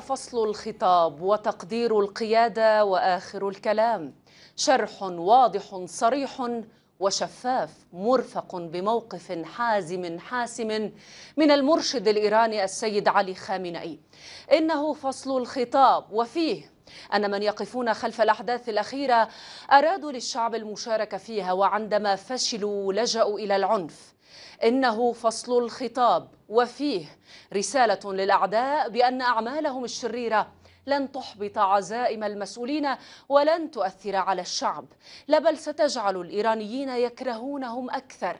فصل الخطاب وتقدير القياده واخر الكلام شرح واضح صريح وشفاف مرفق بموقف حازم حاسم من المرشد الايراني السيد علي خامنئي انه فصل الخطاب وفيه أن من يقفون خلف الأحداث الأخيرة أرادوا للشعب المشاركة فيها وعندما فشلوا لجأوا إلى العنف إنه فصل الخطاب وفيه رسالة للأعداء بأن أعمالهم الشريرة لن تحبط عزائم المسؤولين ولن تؤثر على الشعب لا بل ستجعل الإيرانيين يكرهونهم أكثر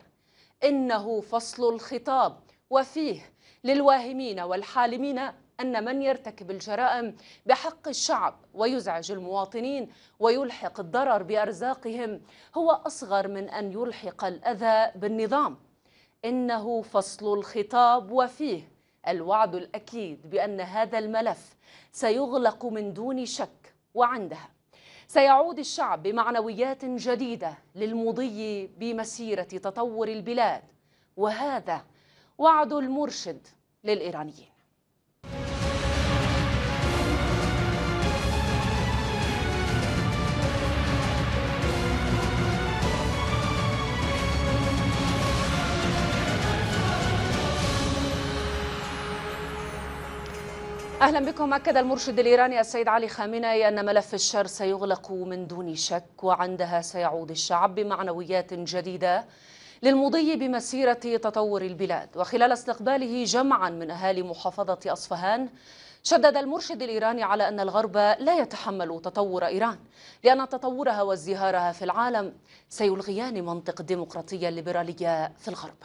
إنه فصل الخطاب وفيه للواهمين والحالمين أن من يرتكب الجرائم بحق الشعب ويزعج المواطنين ويلحق الضرر بأرزاقهم هو أصغر من أن يلحق الأذى بالنظام إنه فصل الخطاب وفيه الوعد الأكيد بأن هذا الملف سيغلق من دون شك وعندها سيعود الشعب بمعنويات جديدة للمضي بمسيرة تطور البلاد وهذا وعد المرشد للإيرانيين أهلا بكم أكد المرشد الإيراني السيد علي خامنئي أن ملف الشر سيغلق من دون شك وعندها سيعود الشعب بمعنويات جديدة للمضي بمسيرة تطور البلاد وخلال استقباله جمعا من أهالي محافظة أصفهان شدد المرشد الإيراني على أن الغرب لا يتحمل تطور إيران لأن تطورها وازدهارها في العالم سيلغيان منطق الديمقراطية الليبرالية في الغرب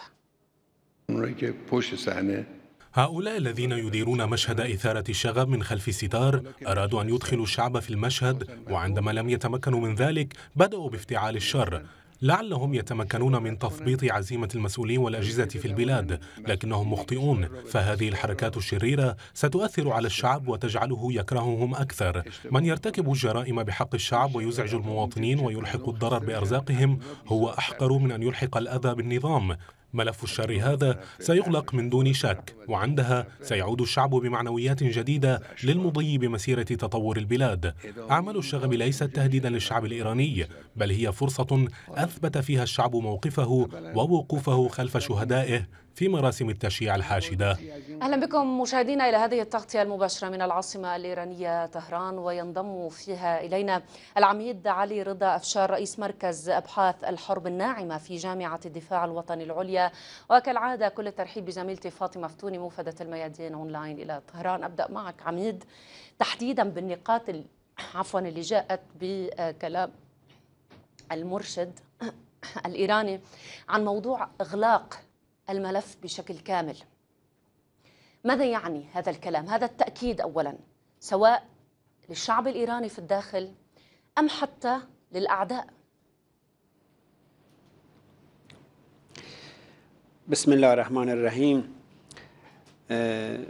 هؤلاء الذين يديرون مشهد إثارة الشغب من خلف ستار أرادوا أن يدخلوا الشعب في المشهد وعندما لم يتمكنوا من ذلك بدأوا بافتعال الشر لعلهم يتمكنون من تثبيط عزيمة المسؤولين والأجهزة في البلاد لكنهم مخطئون فهذه الحركات الشريرة ستؤثر على الشعب وتجعله يكرههم أكثر من يرتكب الجرائم بحق الشعب ويزعج المواطنين ويلحق الضرر بأرزاقهم هو أحقر من أن يلحق الأذى بالنظام ملف الشر هذا سيغلق من دون شك وعندها سيعود الشعب بمعنويات جديدة للمضي بمسيرة تطور البلاد أعمال الشغب ليست تهديدا للشعب الإيراني بل هي فرصة أثبت فيها الشعب موقفه ووقوفه خلف شهدائه في مراسم التشييع الحاشدة أهلا بكم مشاهدينا إلى هذه التغطية المباشرة من العاصمة الإيرانية طهران وينضم فيها إلينا العميد علي رضا أفشار رئيس مركز أبحاث الحرب الناعمة في جامعة الدفاع الوطني العليا وكالعادة كل الترحيب بزميلتي فاطمة فتوني موفدة الميادين أونلاين إلى طهران أبدأ معك عميد تحديدا بالنقاط عفوا اللي جاءت بكلام المرشد الإيراني عن موضوع إغلاق الملف بشكل كامل ماذا يعني هذا الكلام هذا التأكيد أولا سواء للشعب الإيراني في الداخل أم حتى للأعداء بسم الله الرحمن الرحيم آه،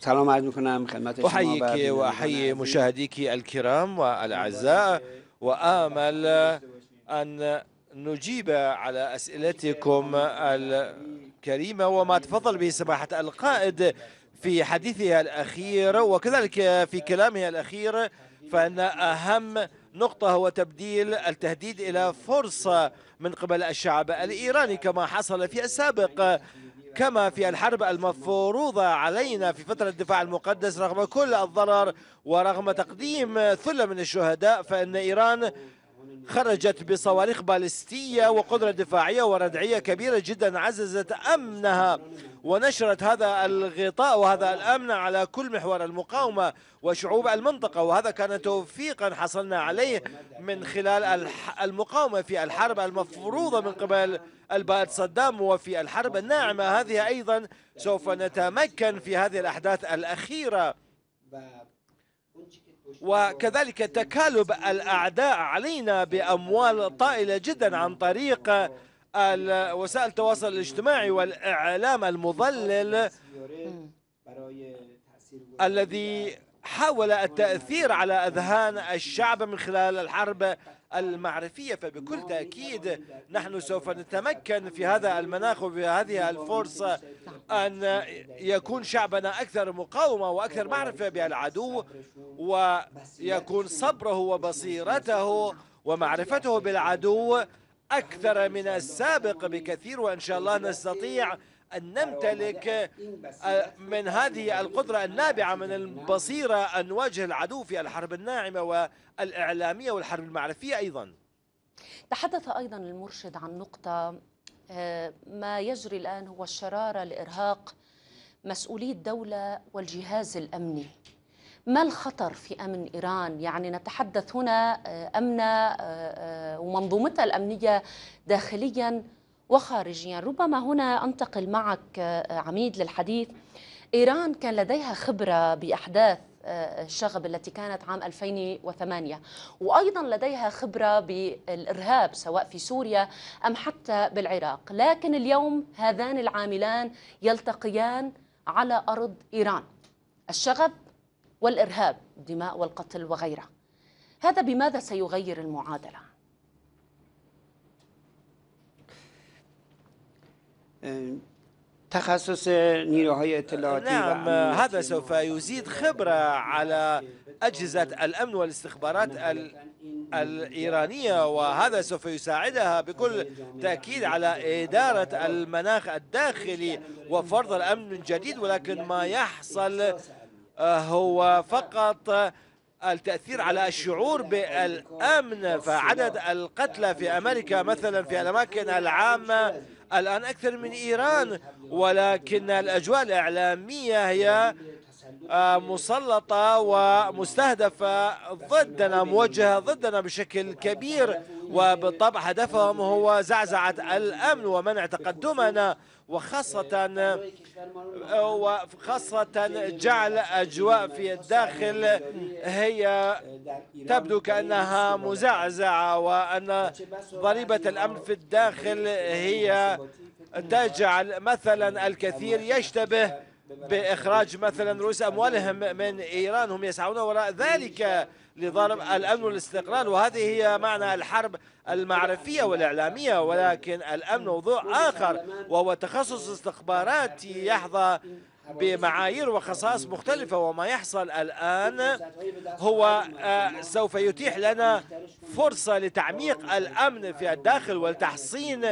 سلام عرض میکنم خدمت شما احييك واحيي مشاهديك الكرام والاعزاء وامل ان نجيب على أسئلتكم الكريمة وما تفضل به سماحة القائد في حديثها الأخير وكذلك في كلامها الأخير فأن أهم نقطة هو تبديل التهديد إلى فرصة من قبل الشعب الإيراني كما حصل في السابق كما في الحرب المفروضة علينا في فترة الدفاع المقدس رغم كل الضرر ورغم تقديم ثلة من الشهداء فإن إيران خرجت بصواريخ بالستية وقدرة دفاعية وردعية كبيرة جدا عززت أمنها ونشرت هذا الغطاء وهذا الأمن على كل محور المقاومة وشعوب المنطقة وهذا كان توفيقا حصلنا عليه من خلال المقاومة في الحرب المفروضة من قبل البائد صدام وفي الحرب الناعمة هذه أيضا سوف نتمكن في هذه الأحداث الأخيرة وكذلك تكالب الأعداء علينا بأموال طائلة جدا عن طريق وسائل التواصل الاجتماعي والإعلام المضلل الذي حاول التأثير على أذهان الشعب من خلال الحرب المعرفية فبكل نعم. تأكيد نحن سوف نتمكن في هذا المناخ وفي هذه الفرصة أن يكون شعبنا أكثر مقاومة وأكثر معرفة بالعدو ويكون صبره وبصيرته ومعرفته بالعدو أكثر من السابق بكثير وإن شاء الله نستطيع أن نمتلك آه، من هذه القدرة النابعة من البصيرة أن نواجه العدو في الحرب الناعمة والإعلامية والحرب المعرفية أيضا تحدث أيضا المرشد عن نقطة آه، ما يجري الآن هو الشرارة لإرهاق مسؤولي الدولة والجهاز الأمني ما الخطر في أمن إيران؟ يعني نتحدث هنا آه، أمن ومنظومتها الأمنية داخلياً وخارجيا ربما هنا أنتقل معك آه، عميد للحديث إيران كان لديها خبرة بأحداث آه، الشغب التي كانت عام 2008 وأيضا لديها خبرة بالإرهاب سواء في سوريا أم حتى بالعراق لكن اليوم هذان العاملان يلتقيان على أرض إيران الشغب والإرهاب الدماء والقتل وغيره هذا بماذا سيغير المعادلة؟ تخصص نيروهاي اطلاعاتي نعم آه، هذا سوف يزيد خبرة على أجهزة الأمن والاستخبارات الإيرانية وهذا سوف يساعدها بكل تأكيد على إدارة المناخ الداخلي وفرض الأمن من جديد ولكن ما يحصل آه، هو فقط التأثير على الشعور بالأمن فعدد القتلى في أمريكا مثلا في الأماكن العامة الآن أكثر من إيران ولكن الأجواء الإعلامية هي آه، مسلطة ومستهدفة ضدنا موجهة ضدنا بشكل كبير وبالطبع هدفهم هو زعزعة الأمن ومنع تقدمنا وخاصة وخاصة جعل أجواء في الداخل هي تبدو كأنها مزعزعة وأن ضريبة الأمن في الداخل هي تجعل مثلا الكثير يشتبه بإخراج مثلا رؤوس أموالهم من إيران هم يسعون وراء ذلك لضرب الأمن والاستقرار وهذه هي معنى الحرب المعرفية والإعلامية ولكن الأمن موضوع آخر وهو تخصص استخباراتي يحظى بمعايير وخصائص مختلفة وما يحصل الآن هو آه، سوف يتيح لنا فرصة لتعميق الأمن في الداخل والتحصين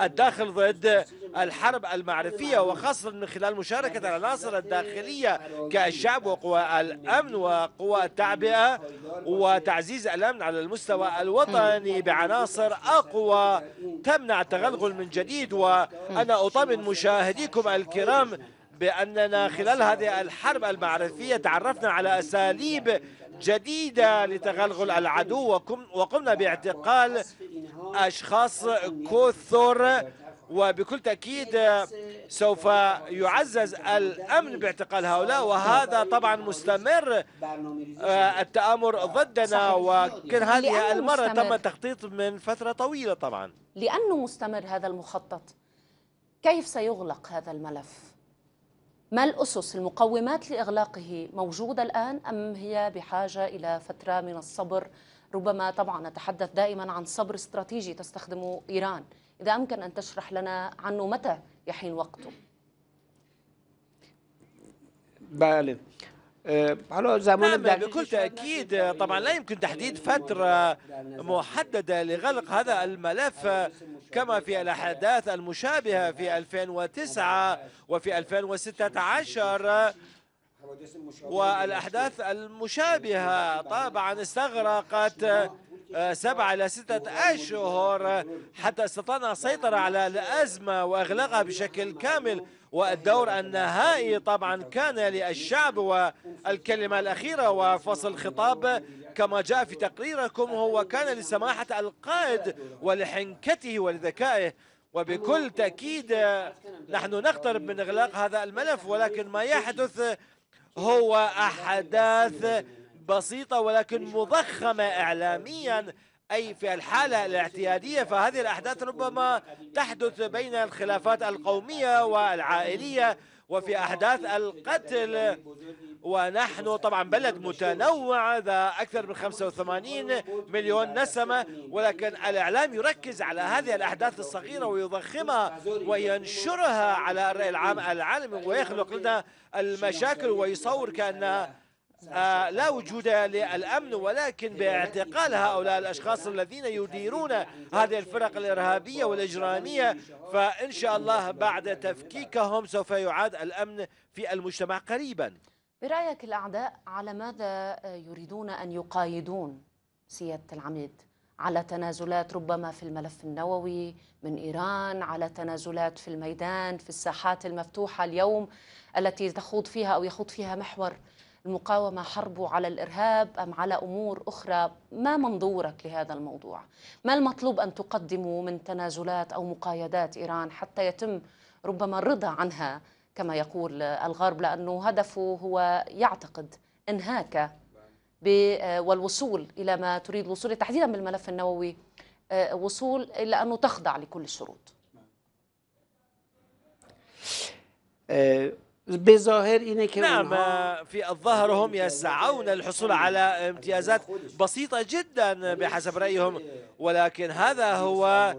الداخل ضد الحرب المعرفية وخاصة من خلال مشاركة العناصر الداخلية كالشعب وقوى الأمن وقوى التعبئة وتعزيز الأمن على المستوى الوطني بعناصر أقوى تمنع التغلغل من جديد وأنا أطمن مشاهديكم الكرام بأننا خلال هذه الحرب المعرفية تعرفنا على أساليب جديدة لتغلغل العدو وقمنا باعتقال أشخاص كثر وبكل تأكيد سوف يعزز الأمن باعتقال هؤلاء وهذا طبعا مستمر آه، التآمر ضدنا وكان هذه المرة تم التخطيط من فترة طويلة طبعا لأنه مستمر هذا المخطط كيف سيغلق هذا الملف؟ ما الأسس المقومات لإغلاقه موجودة الآن أم هي بحاجة إلى فترة من الصبر ربما طبعا نتحدث دائما عن صبر استراتيجي تستخدمه إيران إذا أمكن أن تشرح لنا عنه متى يحين وقته بالي. آه، على زمان نعم بكل تأكيد طبعا لا يمكن تحديد فترة محددة لغلق هذا الملف كما في الأحداث المشابهة في 2009 وفي 2016 والأحداث المشابهة طبعا استغرقت سبعة إلى ستة أشهر حتى استطعنا السيطرة على الأزمة وإغلاقها بشكل كامل والدور النهائي طبعا كان للشعب والكلمة الأخيرة وفصل الخطاب كما جاء في تقريركم هو كان لسماحة القائد ولحنكته ولذكائه وبكل تأكيد نحن نقترب من إغلاق هذا الملف ولكن ما يحدث هو أحداث بسيطة ولكن مضخمة إعلاميا أي في الحالة الاعتيادية فهذه الأحداث ربما تحدث بين الخلافات القومية والعائلية وفي أحداث القتل ونحن طبعا بلد متنوع ذا أكثر من 85 مليون نسمة ولكن الإعلام يركز على هذه الأحداث الصغيرة ويضخمها وينشرها على الرأي العام العالمي ويخلق لنا المشاكل ويصور كأنها آه، لا وجود للأمن ولكن باعتقال هؤلاء الأشخاص الذين يديرون هذه الفرق الإرهابية والإجرامية فإن شاء الله بعد تفكيكهم سوف يعاد الأمن في المجتمع قريبا برأيك الأعداء على ماذا يريدون أن يقايدون سيادة العميد؟ على تنازلات ربما في الملف النووي من إيران على تنازلات في الميدان في الساحات المفتوحة اليوم التي تخوض فيها أو يخوض فيها محور المقاومة حربه على الإرهاب أم على أمور أخرى ما منظورك لهذا الموضوع ما المطلوب أن تقدموا من تنازلات أو مقايدات إيران حتى يتم ربما الرضا عنها كما يقول الغرب لأنه هدفه هو يعتقد انهاك والوصول إلى ما تريد الوصول تحديدا بالملف النووي آه، وصول إلى أنه تخضع لكل الشروط آه، بظاهر اینه که نعم في الظاهر هم يسعون الحصول على امتيازات بسيطة جدا بحسب رأيهم ولكن هذا هو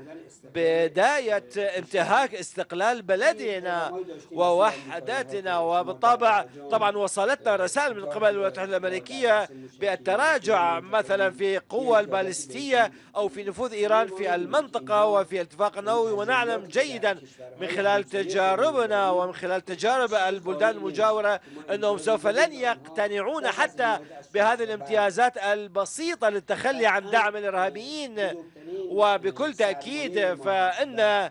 بداية انتهاك استقلال بلدنا ووحدتنا وبالطبع طبعا وصلتنا رسائل من قبل الولايات المتحدة الأمريكية بالتراجع مثلا في قوة البالستية أو في نفوذ إيران في المنطقة وفي الاتفاق النووي ونعلم جيدا من خلال تجاربنا ومن خلال تجارب البلدان المجاورة أنهم سوف لن يقتنعون حتى بهذه الامتيازات البسيطة للتخلي عن دعم الإرهابيين وبكل تأكيد فإن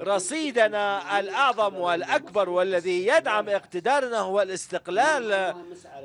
رصيدنا الأعظم والأكبر والذي يدعم اقتدارنا هو الاستقلال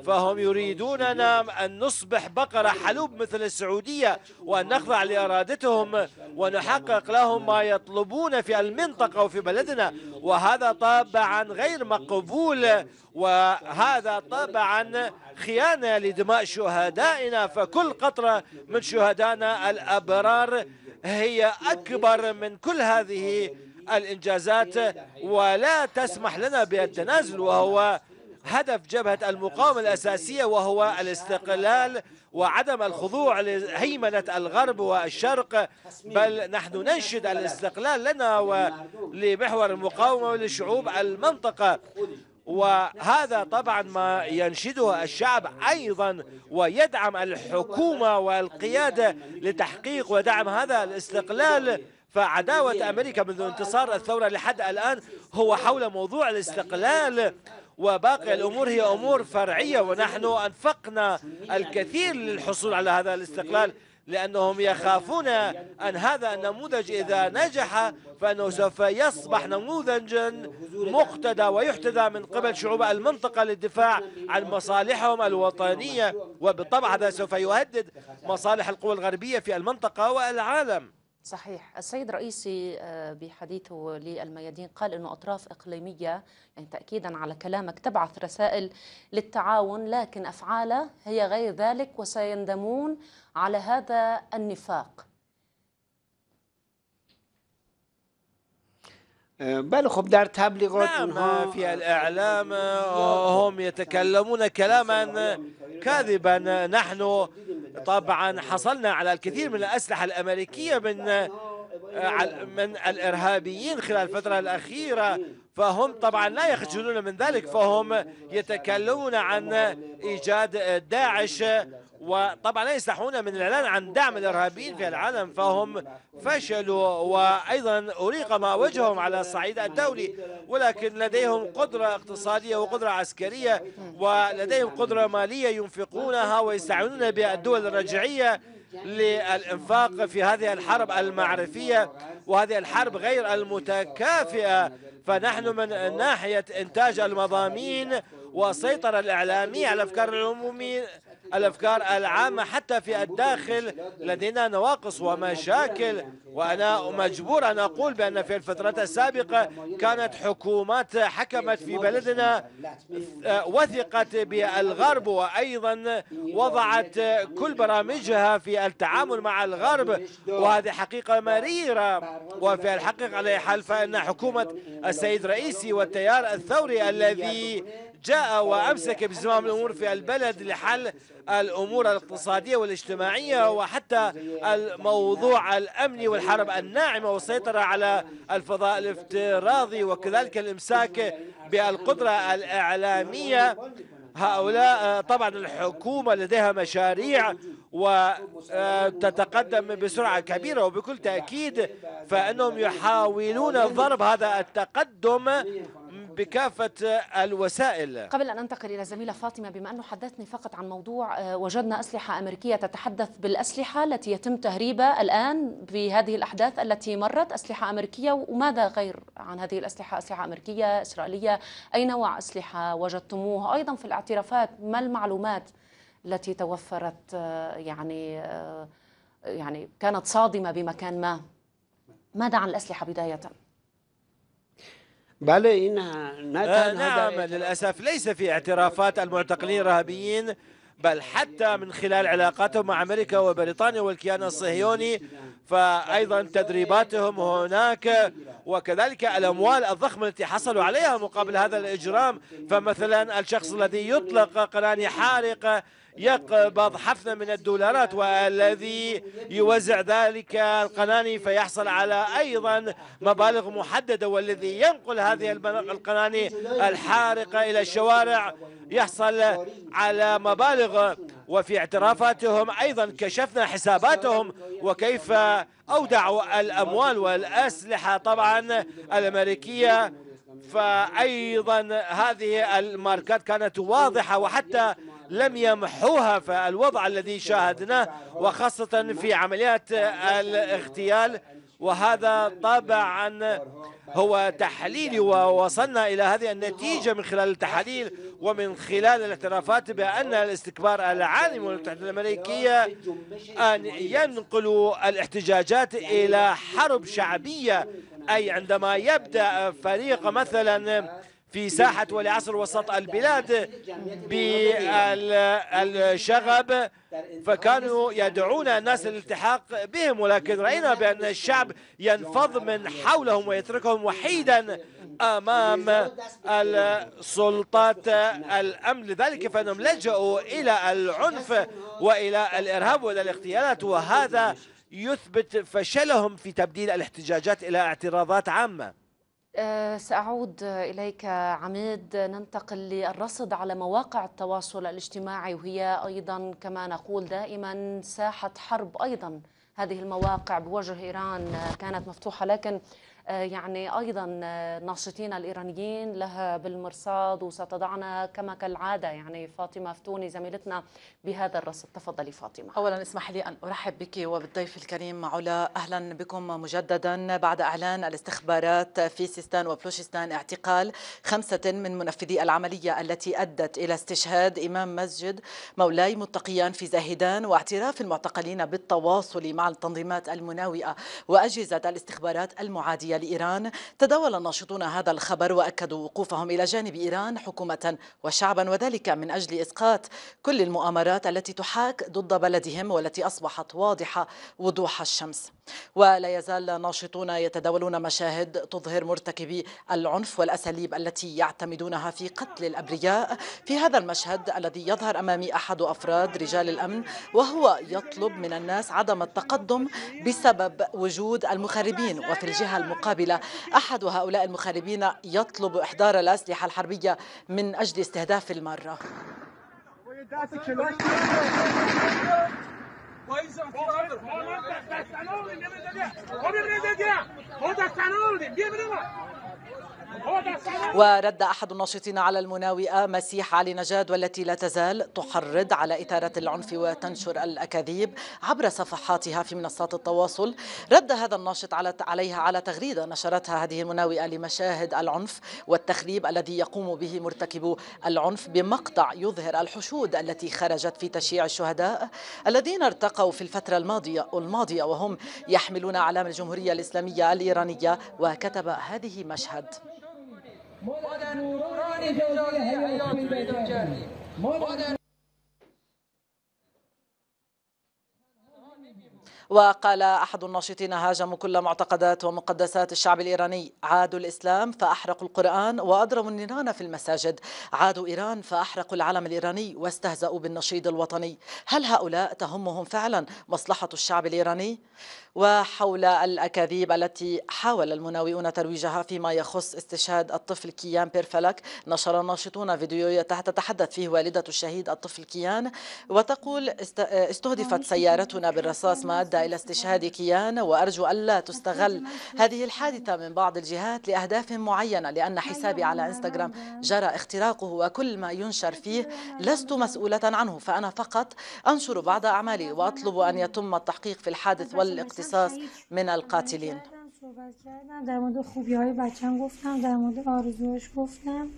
فهم يريدوننا أن نصبح بقرة حلوب مثل السعودية وأن نخضع لإرادتهم ونحقق لهم ما يطلبون في المنطقة وفي بلدنا وهذا طبعا غير مقبول وهذا طبعا خيانة لدماء شهدائنا فكل قطرة من شهدائنا الأبرار هي أكبر من كل هذه الإنجازات ولا تسمح لنا بالتنازل وهو هدف جبهة المقاومة الأساسية وهو الاستقلال وعدم الخضوع لهيمنة الغرب والشرق بل نحن ننشد الاستقلال لنا ولمحور المقاومة ولشعوب المنطقة وهذا طبعا ما ينشده الشعب أيضا ويدعم الحكومة والقيادة لتحقيق ودعم هذا الاستقلال فعداوة أمريكا منذ انتصار الثورة لحد الآن هو حول موضوع الاستقلال وباقي الأمور هي أمور فرعية ونحن أنفقنا الكثير للحصول على هذا الاستقلال لأنهم يخافون أن هذا النموذج إذا نجح فأنه سوف يصبح نموذجا مقتدى ويحتذى من قبل شعوب المنطقة للدفاع عن مصالحهم الوطنية وبالطبع هذا سوف يهدد مصالح القوى الغربية في المنطقة والعالم صحيح السيد رئيسي آه، بحديثه للميادين قال أنه أطراف إقليمية يعني تأكيدا على كلامك تبعث رسائل للتعاون لكن أفعاله هي غير ذلك وسيندمون على هذا النفاق أه، بله خب در تبلیغات اونها آه، في الإعلام آه، هم يتكلمون كلاما كاذبا نحن طبعا حصلنا على الكثير من الأسلحة الأمريكية من من الإرهابيين خلال الفترة الأخيرة فهم طبعا لا يخجلون من ذلك فهم يتكلمون عن إيجاد داعش وطبعا لا يستحون من الإعلان عن دعم الإرهابيين في العالم فهم فشلوا وأيضا أريق ما وجههم على الصعيد الدولي ولكن لديهم قدرة اقتصادية وقدرة عسكرية ولديهم قدرة مالية ينفقونها ويستعينون بالدول الرجعية للإنفاق في هذه الحرب المعرفية وهذه الحرب غير المتكافئة فنحن من ناحية إنتاج المضامين والسيطرة الإعلامية على الأفكار العمومية الأفكار العامة حتى في الداخل لدينا نواقص ومشاكل وأنا مجبور أن أقول بأن في الفترات السابقة كانت حكومات حكمت في بلدنا وثقت بالغرب وأيضا وضعت كل برامجها في التعامل مع الغرب وهذه حقيقة مريرة وفي الحقيقة على حال فإن حكومة السيد رئيسي والتيار الثوري الذي جاء وأمسك بزمام الأمور في البلد لحل الأمور الاقتصادية والاجتماعية وحتى الموضوع الأمني والحرب الناعمة والسيطرة على الفضاء الافتراضي وكذلك الإمساك بالقدرة الإعلامية هؤلاء طبعا الحكومة لديها مشاريع وتتقدم بسرعة كبيرة وبكل تأكيد فأنهم يحاولون ضرب هذا التقدم بكافة الوسائل قبل أن أنتقل إلى زميلة فاطمة بما أنه حدثني فقط عن موضوع آه، وجدنا أسلحة أمريكية تتحدث بالأسلحة التي يتم تهريبها الآن بهذه الأحداث التي مرت أسلحة أمريكية وماذا غير عن هذه الأسلحة أسلحة أمريكية إسرائيلية أي نوع أسلحة وجدتموه أيضا في الاعترافات ما المعلومات التي توفرت آه، يعني آه، يعني كانت صادمة بمكان ما ماذا عن الأسلحة بداية؟ بله إنها آه نعم للأسف ليس في اعترافات المعتقلين الرهابيين بل حتى من خلال علاقاتهم مع أمريكا وبريطانيا والكيان الصهيوني فأيضا تدريباتهم هناك وكذلك الأموال الضخمة التي حصلوا عليها مقابل هذا الإجرام فمثلا الشخص الذي يطلق قناني حارقة يقبض حفنة من الدولارات والذي يوزع ذلك القناني فيحصل على أيضا مبالغ محددة والذي ينقل هذه القناني الحارقة إلى الشوارع يحصل على مبالغ وفي اعترافاتهم أيضا كشفنا حساباتهم وكيف أودعوا الأموال والأسلحة طبعا الأمريكية فأيضا هذه الماركات كانت واضحة وحتى لم يمحوها فالوضع الذي شاهدناه وخاصة في عمليات الاغتيال وهذا طبعا هو تحليلي ووصلنا إلى هذه النتيجة من خلال التحاليل ومن خلال الاعترافات بأن الاستكبار العالمي والمتحدة الأمريكية أن ينقلوا الاحتجاجات إلى حرب شعبية أي عندما يبدأ فريق مثلا في ساحة والعصر وسط البلاد بالشغب فكانوا يدعون الناس للالتحاق بهم ولكن رأينا بأن الشعب ينفض من حولهم ويتركهم وحيدا أمام السلطات الأمن لذلك فأنهم لجأوا إلى العنف وإلى الإرهاب وإلى الاغتيالات وهذا يثبت فشلهم في تبديل الاحتجاجات إلى اعتراضات عامة آه، سأعود إليك عميد ننتقل للرصد على مواقع التواصل الاجتماعي وهي أيضا كما نقول دائما ساحة حرب أيضا هذه المواقع بوجه إيران كانت مفتوحة لكن آه، يعني أيضا آه، ناشطين الإيرانيين لها بالمرصاد وستضعنا كما كالعادة يعني فاطمة فتوني زميلتنا بهذا الرصد تفضلي فاطمة أولا اسمح لي أن أرحب بك وبالضيف الكريم علا أهلا بكم مجددا بعد إعلان الاستخبارات في سيستان وبلوشستان اعتقال خمسة من منفذي العملية التي أدت إلى استشهاد إمام مسجد مولاي متقيان في زاهدان واعتراف المعتقلين بالتواصل مع التنظيمات المناوئة وأجهزة الاستخبارات المعادية لإيران تداول الناشطون هذا الخبر وأكدوا وقوفهم إلى جانب إيران حكومة وشعبا وذلك من أجل إسقاط كل المؤامرات التي تحاك ضد بلدهم والتي أصبحت واضحة وضوح الشمس ولا يزال ناشطون يتداولون مشاهد تظهر مرتكبي العنف والأساليب التي يعتمدونها في قتل الأبرياء في هذا المشهد الذي يظهر أمامي أحد أفراد رجال الأمن وهو يطلب من الناس عدم التقدم بسبب وجود المخربين وفي الجهة المقابلة المقابلة أحد هؤلاء المخالبين يطلب إحضار الأسلحة الحربية من أجل استهداف المارة ورد أحد الناشطين على المناوئة مسيح علي نجاد والتي لا تزال تحرض على إثارة العنف وتنشر الأكاذيب عبر صفحاتها في منصات التواصل رد هذا الناشط على عليها على تغريدة نشرتها هذه المناوئة لمشاهد العنف والتخريب الذي يقوم به مرتكبو العنف بمقطع يظهر الحشود التي خرجت في تشييع الشهداء الذين ارتقوا في الفترة الماضية الماضية وهم يحملون أعلام الجمهورية الإسلامية الإيرانية وكتب هذه مشهد ما در دوران حیات پیدا کردیم وقال أحد الناشطين هاجموا كل معتقدات ومقدسات الشعب الإيراني عادوا الإسلام فأحرقوا القرآن وأضرموا النيران في المساجد عادوا إيران فأحرقوا العلم الإيراني واستهزأوا بالنشيد الوطني هل هؤلاء تهمهم فعلا مصلحة الشعب الإيراني؟ وحول الأكاذيب التي حاول المناوئون ترويجها فيما يخص استشهاد الطفل كيان بيرفلك نشر الناشطون فيديو تتحدث فيه والدة الشهيد الطفل كيان وتقول استهدفت نعم، سيارتنا بالرصاص ما أدى إلى استشهاد كيان وأرجو ألا تستغل هذه الحادثة من بعض الجهات لأهداف معينة لأن حسابي على إنستغرام جرى اختراقه وكل ما ينشر فيه لست مسؤولة عنه فأنا فقط أنشر بعض أعمالي وأطلب أن يتم التحقيق في الحادث والاقتصاص من القاتلين در مورد خوبی های بچم گفتم در مورد گفتم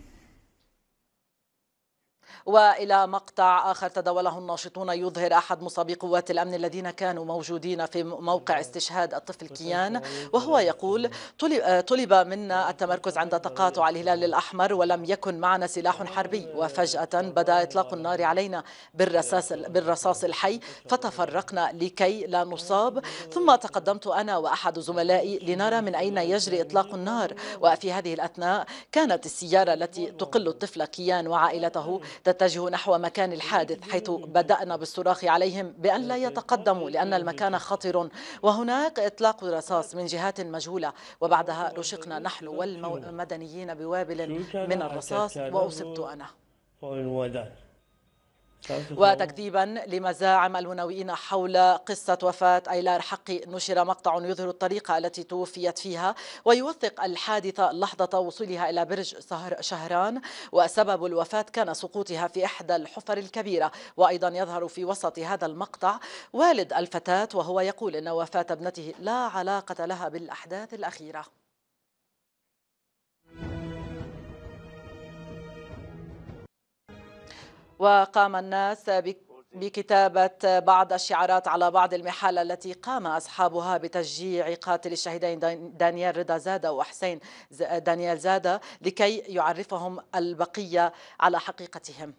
والى مقطع اخر تداوله الناشطون يظهر احد مصابي قوات الامن الذين كانوا موجودين في موقع نعم. استشهاد الطفل كيان وهو يقول طلب منا التمركز عند تقاطع نعم. الهلال الاحمر ولم يكن معنا سلاح حربي نعم. وفجاه بدا اطلاق النار علينا بالرصاص بالرصاص الحي فتفرقنا لكي لا نصاب ثم تقدمت انا واحد زملائي لنرى من اين يجري اطلاق النار وفي هذه الاثناء كانت السياره التي تقل الطفل كيان وعائلته تتجه نحو مكان الحادث حيث بدأنا بالصراخ عليهم بأن لا يتقدموا لأن المكان خطر وهناك إطلاق رصاص من جهات مجهولة وبعدها رشقنا نحن والمدنيين بوابل من الرصاص وأصبت أنا وتكذيبا لمزاعم المناوئين حول قصة وفاة أيلار حقي نشر مقطع يظهر الطريقة التي توفيت فيها ويوثق الحادثة لحظة وصولها إلى برج شهران وسبب الوفاة كان سقوطها في إحدى الحفر الكبيرة وأيضا يظهر في وسط هذا المقطع والد الفتاة وهو يقول أن وفاة ابنته لا علاقة لها بالأحداث الأخيرة وقام الناس بكتابة بعض الشعارات على بعض المحال التي قام أصحابها بتشجيع قاتل الشهيدين دانيال رضا زادة وحسين دانيال زادة لكي يعرفهم البقية على حقيقتهم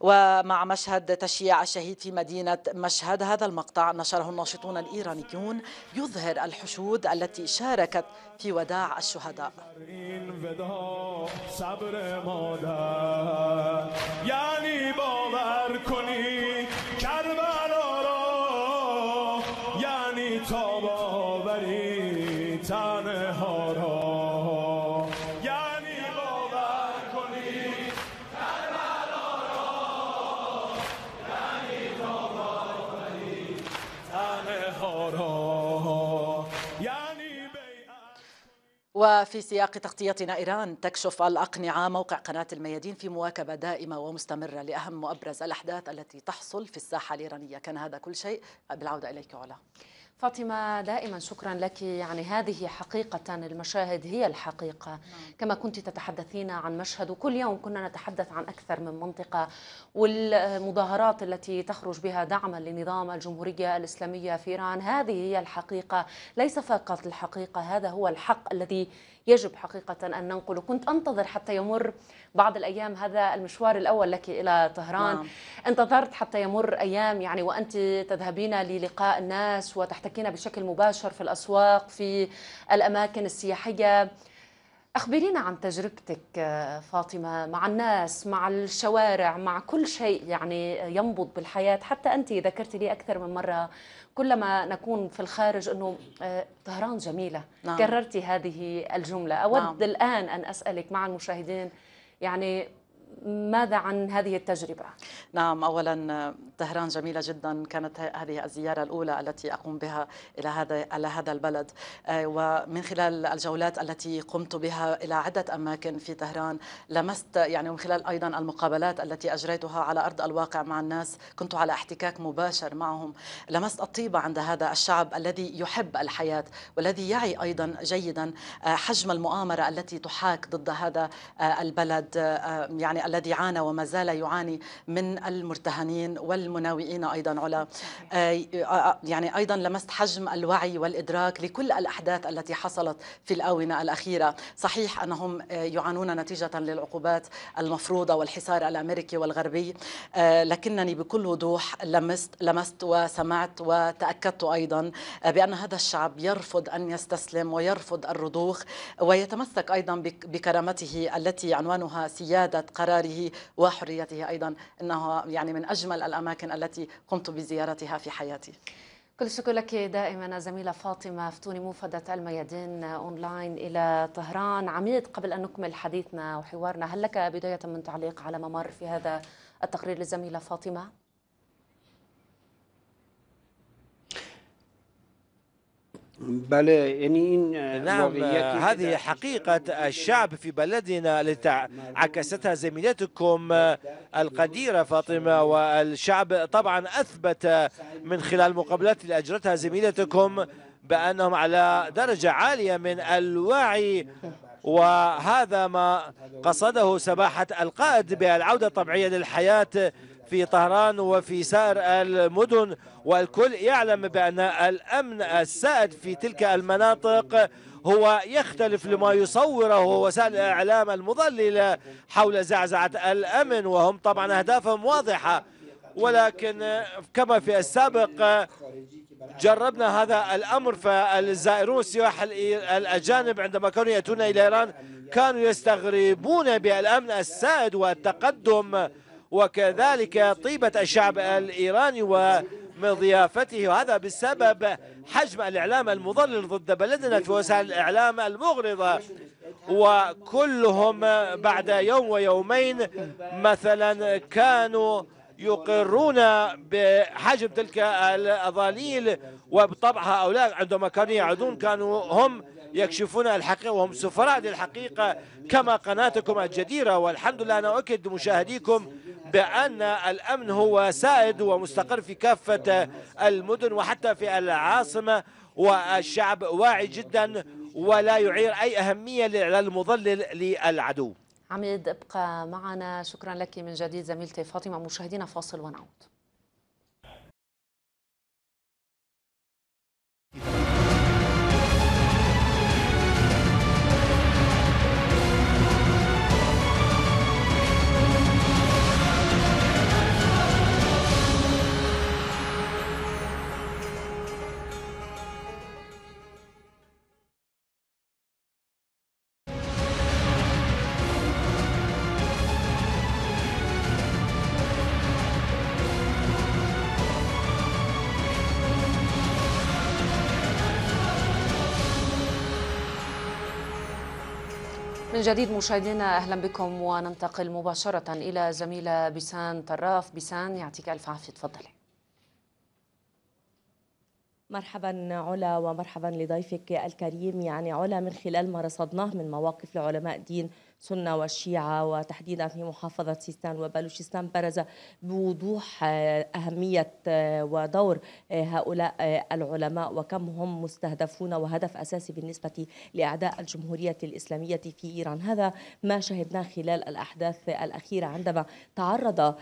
ومع مشهد تشييع الشهيد في مدينة مشهد هذا المقطع نشره الناشطون الإيرانيون يظهر الحشود التي شاركت في وداع الشهداء يعني وفي سياق تغطيتنا إيران تكشف الأقنعة موقع قناة الميادين في مواكبة دائمة ومستمرة لأهم وأبرز الأحداث التي تحصل في الساحة الإيرانية كان هذا كل شيء بالعودة إليك علا فاطمة دائما شكرا لك يعني هذه حقيقة المشاهد هي الحقيقة نعم. كما كنت تتحدثين عن مشهد وكل يوم كنا نتحدث عن أكثر من منطقة والمظاهرات التي تخرج بها دعما لنظام الجمهورية الإسلامية في إيران هذه هي الحقيقة ليس فقط الحقيقة هذا هو الحق الذي يجب حقيقة أن ننقله كنت أنتظر حتى يمر بعض الأيام هذا المشوار الأول لك إلى طهران نعم. انتظرت حتى يمر أيام يعني وأنت تذهبين للقاء الناس وتحتكين بشكل مباشر في الأسواق في الأماكن السياحية أخبرينا عن تجربتك آه، فاطمة مع الناس مع الشوارع مع كل شيء يعني ينبض بالحياة حتى أنت ذكرتي لي أكثر من مرة كلما نكون في الخارج أنه آه، طهران جميلة نعم. كررتي هذه الجملة أود نعم. الآن أن أسألك مع المشاهدين يعني ماذا عن هذه التجربة؟ نعم أولا طهران جميلة جدا كانت هذه الزيارة الأولى التي أقوم بها إلى هذا على هذا البلد آه، ومن خلال الجولات التي قمت بها إلى عدة أماكن في طهران لمست يعني ومن خلال أيضا المقابلات التي أجريتها على أرض الواقع مع الناس كنت على احتكاك مباشر معهم لمست الطيبة عند هذا الشعب الذي يحب الحياة والذي يعي أيضا جيدا آه، حجم المؤامرة التي تحاك ضد هذا آه، البلد يعني الذي عانى وما زال يعاني من المرتهنين والمناوئين ايضا على آه، آه، آه، يعني ايضا لمست حجم الوعي والادراك لكل الاحداث التي حصلت في الاونه الاخيره، صحيح انهم يعانون نتيجه للعقوبات المفروضه والحصار الامريكي والغربي لكنني بكل وضوح لمست لمست وسمعت وتاكدت ايضا بان هذا الشعب يرفض ان يستسلم ويرفض الرضوخ ويتمسك ايضا بكرامته التي عنوانها سياده قرار قراره وحريته أيضا إنها يعني من أجمل الأماكن التي قمت بزيارتها في حياتي كل الشكر لك دائما زميلة فاطمة فتوني موفدة الميادين أونلاين إلى طهران عميد قبل أن نكمل حديثنا وحوارنا هل لك بداية من تعليق على ممر في هذا التقرير للزميلة فاطمة؟ بلى يعني نعم هذه حقيقة الشعب في بلدنا التي عكستها زميلتكم القديرة فاطمة والشعب طبعا أثبت من خلال المقابلات اللي أجرتها زميلتكم بأنهم على درجة عالية من الوعي وهذا ما قصده سباحة القائد بالعودة الطبيعية للحياة في طهران وفي سائر المدن والكل يعلم بأن الأمن السائد في تلك المناطق هو يختلف لما يصوره وسائل الإعلام المضللة حول زعزعة الأمن وهم طبعا أهدافهم واضحة ولكن كما في السابق جربنا هذا الأمر فالزائرون السياح الأجانب عندما كانوا يأتون إلى إيران كانوا يستغربون بالأمن السائد والتقدم وكذلك طيبة الشعب الإيراني ومضيافته وهذا بسبب حجم الإعلام المضلل ضد بلدنا في وسائل الإعلام المغرضة وكلهم بعد يوم ويومين مثلا كانوا يقرون بحجم تلك الأضاليل وبطبع هؤلاء عندما كانوا يعودون كانوا هم يكشفون الحقيقة وهم سفراء للحقيقة كما قناتكم الجديرة والحمد لله أنا أؤكد مشاهديكم بأن الأمن هو سائد ومستقر في كافة المدن وحتى في العاصمة والشعب واعي جدا ولا يعير أي أهمية للمضلل للعدو عميد ابقى معنا شكرا لك من جديد زميلتي فاطمة مشاهدينا فاصل ونعود من جديد مشاهدينا اهلا بكم وننتقل مباشره الى زميله بسان طراف بسان يعطيك الف عافيه تفضلي مرحبا علا ومرحبا لضيفك الكريم يعني علا من خلال ما رصدناه من مواقف لعلماء دين سنة والشيعة وتحديدا في محافظة سيستان وبلوشستان برز بوضوح آه، أهمية آه، ودور آه، هؤلاء العلماء وكم هم مستهدفون وهدف أساسي بالنسبة لأعداء الجمهورية الإسلامية في إيران هذا ما شهدناه خلال الأحداث الأخيرة عندما تعرض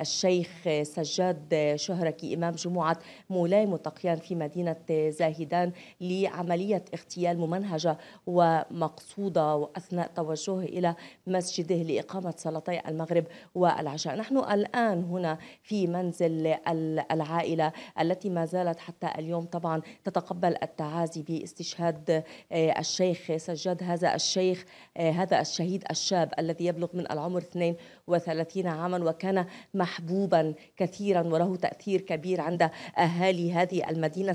الشيخ سجاد شهركي إمام جمعة مولاي متقيان في مدينة زاهدان لعملية اغتيال ممنهجة ومقصودة وأثناء توجهه إلى مسجده لإقامة صلاتي المغرب والعشاء نحن الآن هنا في منزل العائلة التي ما زالت حتى اليوم طبعا تتقبل التعازي باستشهاد آه، الشيخ سجاد هذا الشيخ آه، هذا الشهيد الشاب الذي يبلغ من العمر 2 وثلاثين عاما وكان محبوبا كثيرا وله تأثير كبير عند أهالي هذه المدينة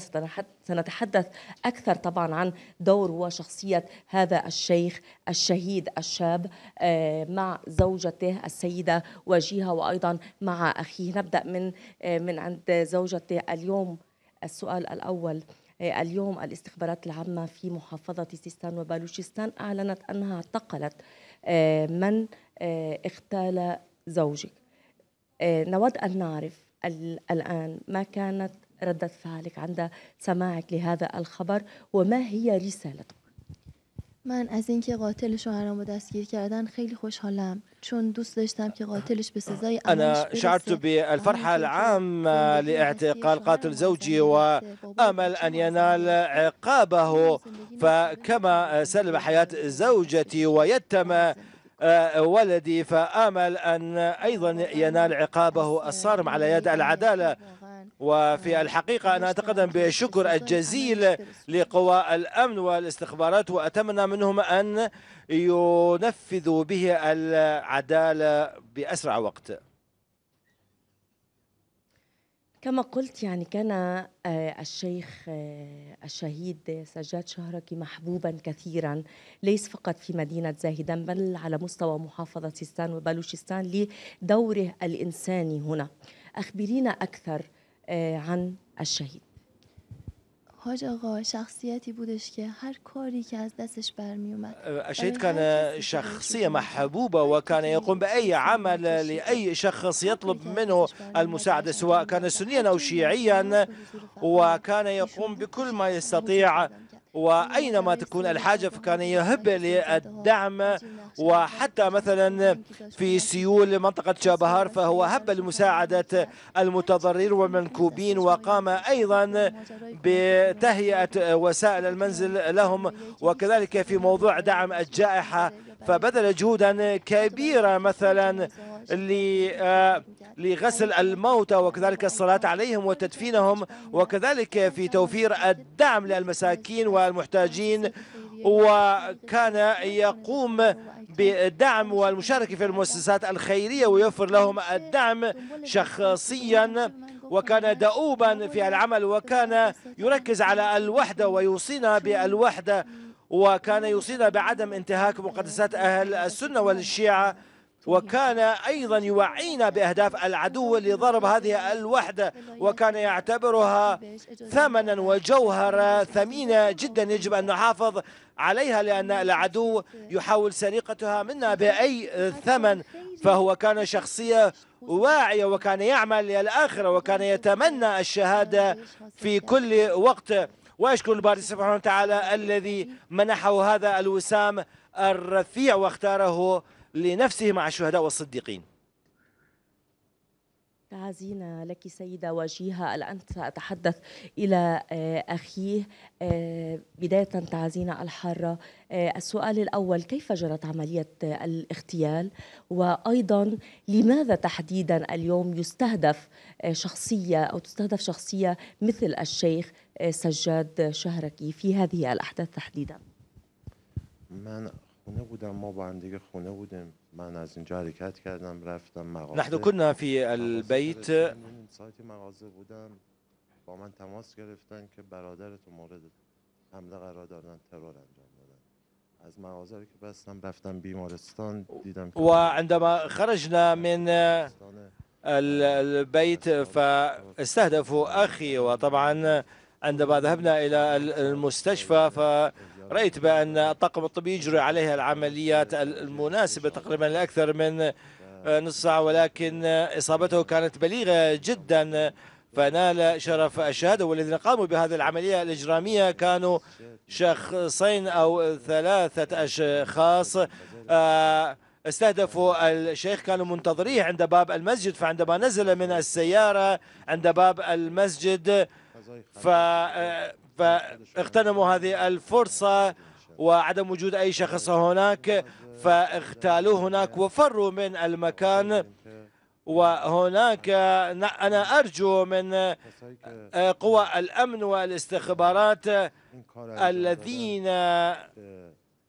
سنتحدث أكثر طبعا عن دور وشخصية هذا الشيخ الشهيد الشاب آه، مع زوجته السيدة وجيهة وأيضا مع أخيه نبدأ من آه، من عند زوجته اليوم السؤال الأول آه، اليوم الاستخبارات العامة في محافظة سيستان وبالوشستان أعلنت أنها اعتقلت من آه، اغتال زوجك آه، نود أن نعرف الآن ما كانت ردة فعلك عند سماعك لهذا الخبر وما هي رسالتك من از اینکه قاتل شوهرم رو دستگیر کردن خیلی خوشحالم چون دوست داشتم که قاتلش به سزای أنا شعرت آه، بالفرحة العام لاعتقال قاتل زوجي وآمل أن ينال عقابه فكما سلب حياة زوجتي ويتم آه، ولدي فآمل أن أيضا ينال عقابه الصارم على يد العدالة وفي الحقيقة أنا أتقدم بالشكر الجزيل لقوى الأمن والاستخبارات وأتمنى منهم أن ينفذوا به العدالة بأسرع وقت كما قلت يعني كان آه، الشيخ آه، الشهيد سجاد شهركي محبوبا كثيرا ليس فقط في مدينة زاهدا بل على مستوى محافظة سيستان وبلوشستان لدوره الإنساني هنا أخبرينا أكثر آه، عن الشهيد حاج آقا شخصیتی بودش که هر کاری که از دستش برمی اومد اشید اه، برمیومد شخصی محبوب و محبوبة وكان به ای عمل لی ای شخص يطلب منه المساعدة سواء كان سنيا أو و وكان يقوم بكل ما یستطیع وأينما تكون الحاجة فكان يهب للدعم وحتى مثلا في سيول منطقة شابهار فهو هب لمساعدة المتضررين والمنكوبين وقام أيضا بتهيئة وسائل المنزل لهم وكذلك في موضوع دعم الجائحة فبذل جهودا كبيرة مثلا آه، لغسل الموتى وكذلك الصلاة عليهم وتدفينهم وكذلك في توفير الدعم للمساكين والمحتاجين وكان يقوم بدعم والمشاركة في المؤسسات الخيرية ويوفر لهم الدعم شخصيا وكان دؤوبا في العمل وكان يركز على الوحدة ويوصينا بالوحدة وكان يوصينا بعدم انتهاك مقدسات أهل السنة والشيعة وكان أيضا يوعينا بأهداف العدو لضرب هذه الوحدة وكان يعتبرها ثمنا وجوهرة ثمينة جدا يجب أن نحافظ عليها لأن العدو يحاول سرقتها منا بأي ثمن فهو كان شخصية واعية وكان يعمل للآخرة وكان يتمنى الشهادة في كل وقت وأشكر الباري سبحانه وتعالى الذي منحه هذا الوسام الرفيع واختاره لنفسه مع الشهداء والصديقين تعزينا لك سيدة وجيهة الآن سأتحدث إلى آه، أخيه آه، بداية تعزينا الحارة آه، السؤال الأول كيف جرت عملية الاغتيال وأيضا لماذا تحديدا اليوم يستهدف شخصية أو تستهدف شخصية مثل الشيخ سجاد شهركي في هذه الأحداث تحديدا خونه بودم ما با هم دیگه خونه بودیم من از اینجا حرکت کردم رفتم مغازه نحن كنا في البيت سایت مغازه بودم با من تماس گرفتن که برادرتون مورد حمله قرار دادن ترور انجام دادن از مغازه رو که بستم رفتم بیمارستان دیدم و عندما خرجنا من البيت فاستهدفوا أخي وطبعا عندما ذهبنا إلى المستشفى ف رأيت بأن الطاقم الطبي يجري عليها العمليات المناسبة تقريبا لأكثر من آه، نصف ساعة ولكن إصابته كانت بليغة جدا فنال شرف الشهادة والذين قاموا بهذه العملية الإجرامية كانوا شخصين أو ثلاثة أشخاص آه، استهدفوا الشيخ كانوا منتظريه عند باب المسجد فعندما نزل من السيارة عند باب المسجد ف آه، فاغتنموا هذه الفرصة وعدم وجود أي شخص هناك فاغتالوه هناك وفروا من المكان وهناك أنا أرجو من آه، قوى الأمن والاستخبارات الذين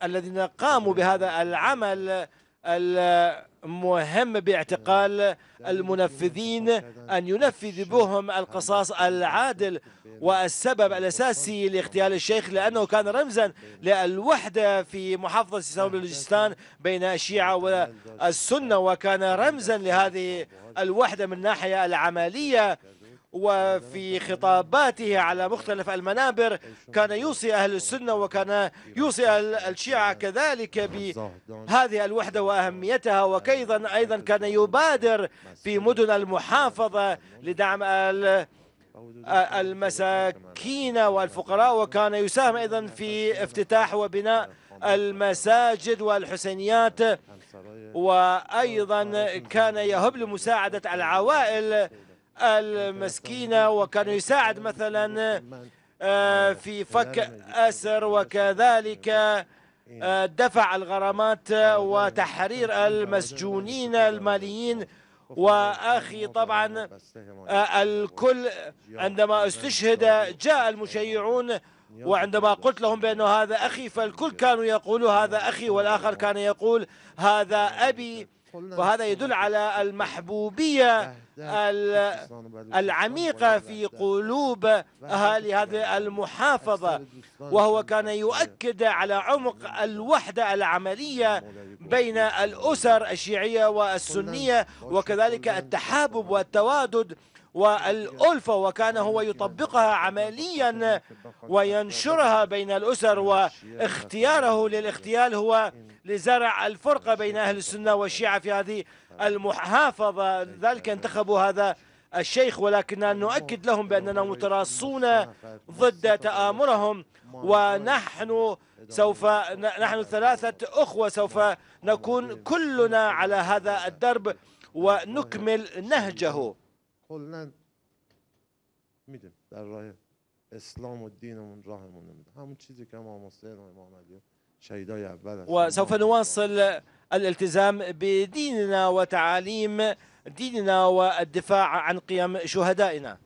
الذين قاموا بهذا العمل مهم باعتقال المنفذين أن ينفذ بهم القصاص العادل والسبب الأساسي لاغتيال الشيخ لأنه كان رمزا للوحدة في محافظة سيستان بلوجستان بين الشيعة والسنة وكان رمزا لهذه الوحدة من الناحية العملية وفي خطاباته على مختلف المنابر كان يوصي أهل السنة وكان يوصي أهل الشيعة كذلك بهذه الوحدة وأهميتها وكيضا أيضا كان يبادر في مدن المحافظة لدعم المساكين والفقراء وكان يساهم أيضا في افتتاح وبناء المساجد والحسينيات وأيضا كان يهب لمساعدة العوائل المسكينة وكان يساعد مثلا آه، في فك أسر وكذلك آه، دفع الغرامات وتحرير المسجونين الماليين واخي طبعا آه، الكل عندما استشهد جاء المشيعون وعندما قلت لهم بانه هذا اخي فالكل كانوا يقولوا هذا اخي والاخر كان يقول هذا ابي وهذا يدل على المحبوبيه العميقة في قلوب أهالي هذه المحافظة وهو كان يؤكد على عمق الوحدة العملية بين الأسر الشيعية والسنية وكذلك التحابب والتوادد والألفة وكان هو يطبقها عمليا وينشرها بين الأسر واختياره للاغتيال هو لزرع الفرقة بين أهل السنة والشيعة في هذه المحافظة ذلك انتخبوا هذا الشيخ ولكن نؤكد لهم بأننا متراصون ضد تآمرهم ونحن سوف نحن ثلاثة أخوة سوف نكون كلنا على هذا الدرب ونكمل نهجه کلا میدیم در راه اسلام و دینمون راهمون میده همون چیزی که امام حسین و امام علی شهیدای اول و سوف نواصل الالتزام بديننا وتعاليم ديننا والدفاع عن قيم شهدائنا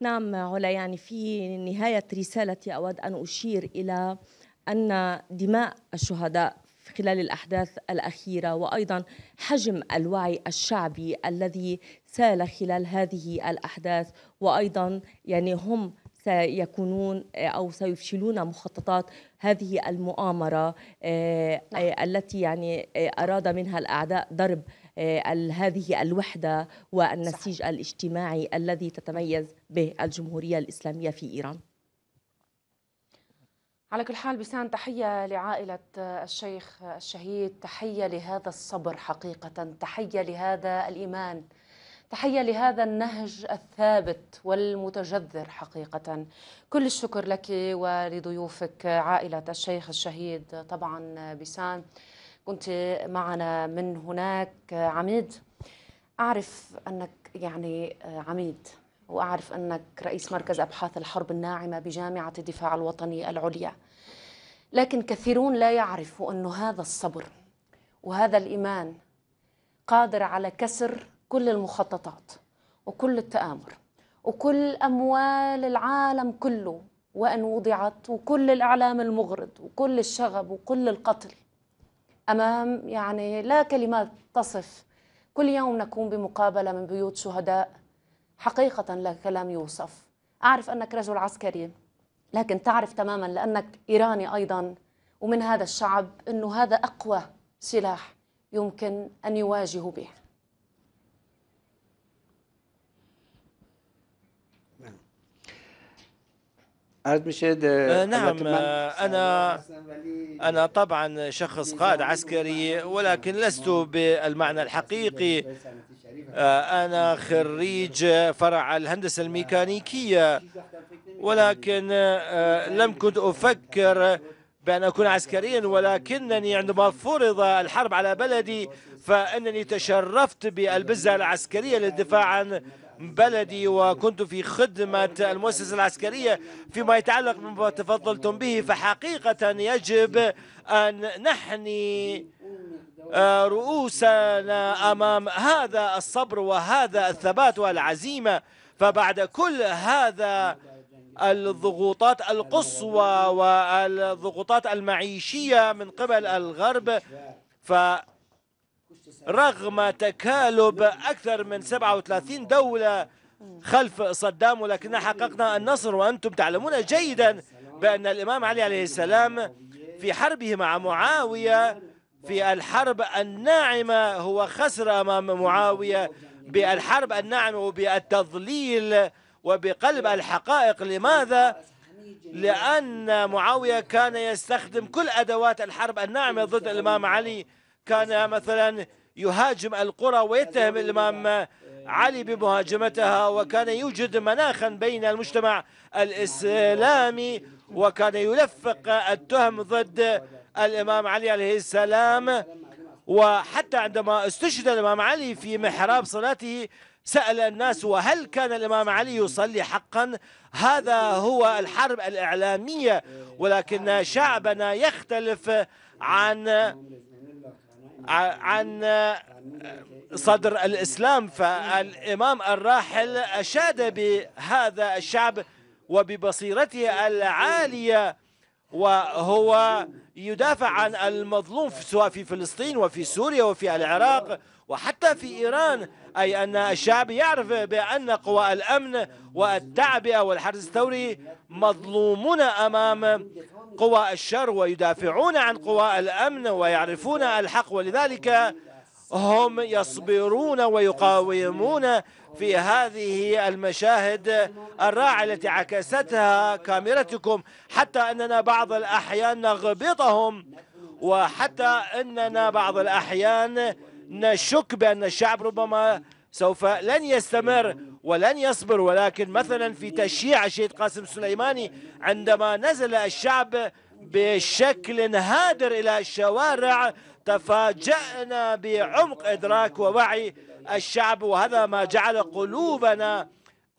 نعم علا يعني في نهاية رسالتي أود أن أشير إلى أن دماء الشهداء خلال الأحداث الأخيرة وأيضا حجم الوعي الشعبي الذي سال خلال هذه الأحداث وأيضا يعني هم سيكونون او سيفشلون مخططات هذه المؤامره آه، نعم. التي يعني آه، اراد منها الاعداء ضرب آه، هذه الوحده والنسيج الاجتماعي الذي تتميز به الجمهوريه الاسلاميه في ايران على كل حال بسان تحية لعائلة الشيخ الشهيد تحية لهذا الصبر حقيقة تحية لهذا الإيمان تحية لهذا النهج الثابت والمتجذر حقيقة كل الشكر لك ولضيوفك عائلة الشيخ الشهيد طبعا بسان كنت معنا من هناك عميد أعرف أنك يعني عميد وأعرف أنك رئيس مركز أبحاث الحرب الناعمة بجامعة الدفاع الوطني العليا لكن كثيرون لا يعرفوا أن هذا الصبر وهذا الإيمان قادر على كسر كل المخططات وكل التآمر وكل أموال العالم كله وإن وضعت وكل الإعلام المغرض وكل الشغب وكل القتل أمام يعني لا كلمات تصف كل يوم نكون بمقابلة من بيوت شهداء حقيقة لا كلام يوصف أعرف أنك رجل عسكري لكن تعرف تماما لأنك إيراني أيضا ومن هذا الشعب أنه هذا أقوى سلاح يمكن أن يواجهوا به آه، آه، نعم آه، أنا أنا طبعا شخص قائد عسكري ولكن لست بالمعنى الحقيقي آه، أنا خريج فرع الهندسة الميكانيكية ولكن آه، لم كنت أفكر بأن أكون عسكريا ولكنني عندما فرض الحرب على بلدي فأنني تشرفت بالبزة العسكرية للدفاع عن بلدي وكنت في خدمة المؤسسة العسكرية فيما يتعلق بما تفضلتم به فحقيقة يجب أن نحني آه، رؤوسنا أمام هذا الصبر وهذا الثبات والعزيمة فبعد كل هذا الضغوطات القصوى والضغوطات المعيشية من قبل الغرب فرغم تكالب أكثر من 37 دولة خلف صدام ولكننا حققنا النصر وأنتم تعلمون جيدا بأن الإمام علي عليه السلام في حربه مع معاوية في الحرب الناعمة هو خسر أمام معاوية بالحرب الناعمة وبالتضليل وبقلب الحقائق لماذا؟ لأن معاوية كان يستخدم كل أدوات الحرب الناعمة ضد الإمام علي كان مثلا يهاجم القرى ويتهم الإمام علي بمهاجمتها وكان يوجد مناخا بين المجتمع الإسلامي وكان يلفق التهم ضد الإمام علي عليه السلام وحتى عندما استشهد الإمام علي في محراب صلاته سأل الناس وهل كان الإمام علي يصلي حقا هذا هو الحرب الإعلامية ولكن شعبنا يختلف عن عن صدر الإسلام فالإمام الراحل أشاد بهذا الشعب وببصيرته العالية وهو يدافع عن المظلوم سواء في فلسطين وفي سوريا وفي العراق وحتى في إيران أي أن الشعب يعرف بأن قوى الأمن والتعبئة والحرس الثوري مظلومون أمام قوى الشر ويدافعون عن قوى الأمن ويعرفون الحق ولذلك هم يصبرون ويقاومون في هذه المشاهد الرائعة التي عكستها كاميرتكم حتى أننا بعض الأحيان نغبطهم وحتى أننا بعض الأحيان نشك بأن الشعب ربما سوف لن يستمر ولن يصبر ولكن مثلا في تشييع الشهيد قاسم سليماني عندما نزل الشعب بشكل هادر إلى الشوارع تفاجأنا بعمق إدراك ووعي الشعب وهذا ما جعل قلوبنا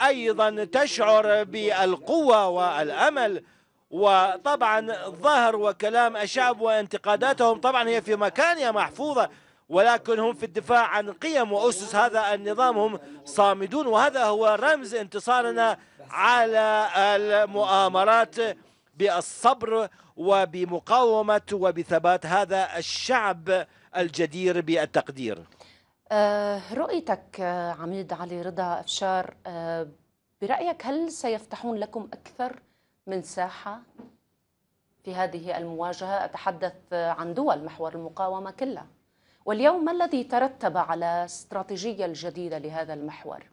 أيضا تشعر بالقوة والأمل وطبعا ظهر وكلام الشعب وانتقاداتهم طبعا هي في مكانها محفوظة ولكن هم في الدفاع عن قيم وأسس هذا النظام هم صامدون وهذا هو رمز انتصارنا على المؤامرات بالصبر وبمقاومة وبثبات هذا الشعب الجدير بالتقدير آه، رؤيتك آه، عميد علي رضا أفشار آه، برأيك هل سيفتحون لكم أكثر من ساحة في هذه المواجهة أتحدث عن دول محور المقاومة كلها واليوم ما الذي ترتب على استراتيجية الجديدة لهذا المحور؟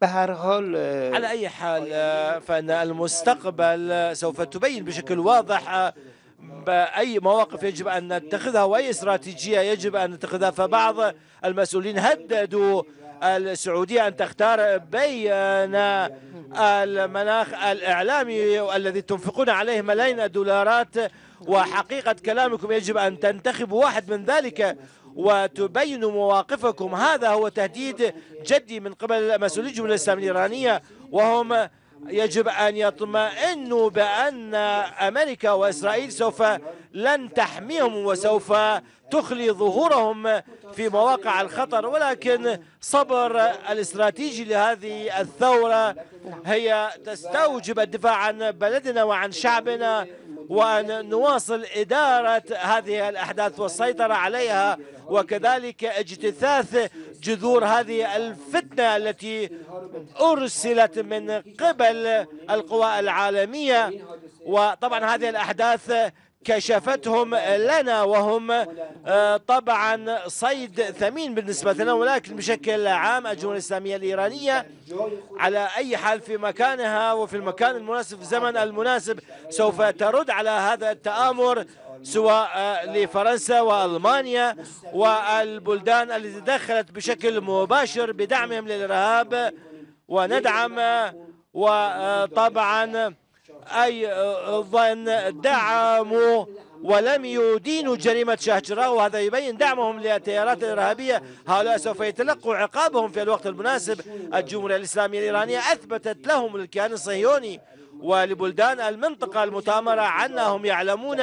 بهرحال على أي حال فإن المستقبل سوف تبين بشكل واضح أي مواقف يجب أن نتخذها وأي استراتيجية يجب أن نتخذها فبعض المسؤولين هددوا السعودية أن تختار بين المناخ الإعلامي الذي تنفقون عليه ملايين الدولارات وحقيقة كلامكم يجب أن تنتخبوا واحد من ذلك وتبين مواقفكم هذا هو تهديد جدي من قبل مسؤولي الجمهورية الإسلامية الإيرانية وهم يجب أن يطمئنوا بأن أمريكا وإسرائيل سوف لن تحميهم وسوف تخلي ظهورهم في مواقع الخطر ولكن صبر الاستراتيجي لهذه الثورة هي تستوجب الدفاع عن بلدنا وعن شعبنا وأن نواصل إدارة هذه الأحداث والسيطرة عليها وكذلك اجتثاث جذور هذه الفتنة التي أرسلت من قبل القوى العالمية وطبعا هذه الأحداث كشفتهم لنا وهم آه، طبعا صيد ثمين بالنسبة لنا ولكن بشكل عام الجمهورية الإسلامية الإيرانية على أي حال في مكانها وفي المكان المناسب في الزمن المناسب سوف ترد على هذا التآمر سواء آه، لفرنسا وألمانيا والبلدان التي دخلت بشكل مباشر بدعمهم للإرهاب وندعم وطبعا أيضا دعموا ولم يدينوا جريمة شهجره وهذا يبين دعمهم للتيارات الإرهابية هؤلاء سوف يتلقوا عقابهم في الوقت المناسب الجمهورية الإسلامية الإيرانية أثبتت لهم الكيان الصهيوني ولبلدان المنطقة المتآمرة عنهم يعلمون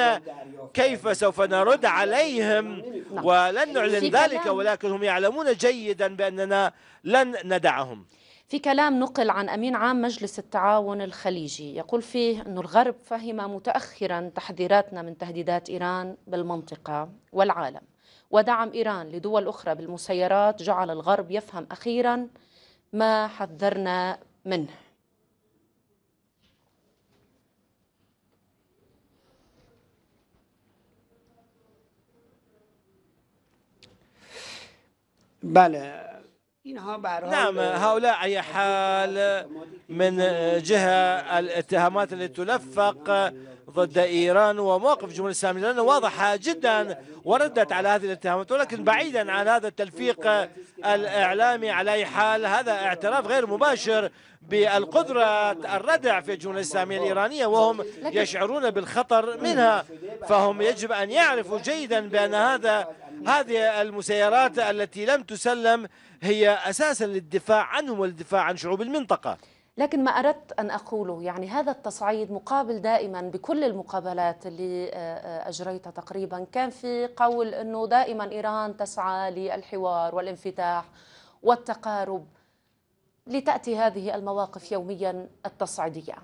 كيف سوف نرد عليهم نعم. ولن نعلن ذلك ولكن هم يعلمون جيدا بأننا لن ندعهم في كلام نقل عن أمين عام مجلس التعاون الخليجي يقول فيه أن الغرب فهم متأخرا تحذيراتنا من تهديدات إيران بالمنطقة والعالم ودعم إيران لدول أخرى بالمسيرات جعل الغرب يفهم أخيرا ما حذرنا منه بله نعم هؤلاء على حال من جهة الاتهامات التي تلفق ضد إيران وموقف الجمهورية الإسلامية لأنه واضحة جدا وردت على هذه الاتهامات ولكن بعيدا عن هذا التلفيق الإعلامي على أي حال هذا اعتراف غير مباشر بالقدرة الردع في الجمهورية الإسلامية الإيرانية وهم يشعرون بالخطر منها فهم يجب أن يعرفوا جيدا بأن هذا هذه المسيرات التي لم تسلم هي أساسا للدفاع عنهم والدفاع عن شعوب المنطقة لكن ما أردت أن أقوله يعني هذا التصعيد مقابل دائما بكل المقابلات اللي آه، آه، أجريتها تقريبا كان في قول أنه دائما إيران تسعى للحوار والانفتاح والتقارب لتأتي هذه المواقف يوميا التصعيدية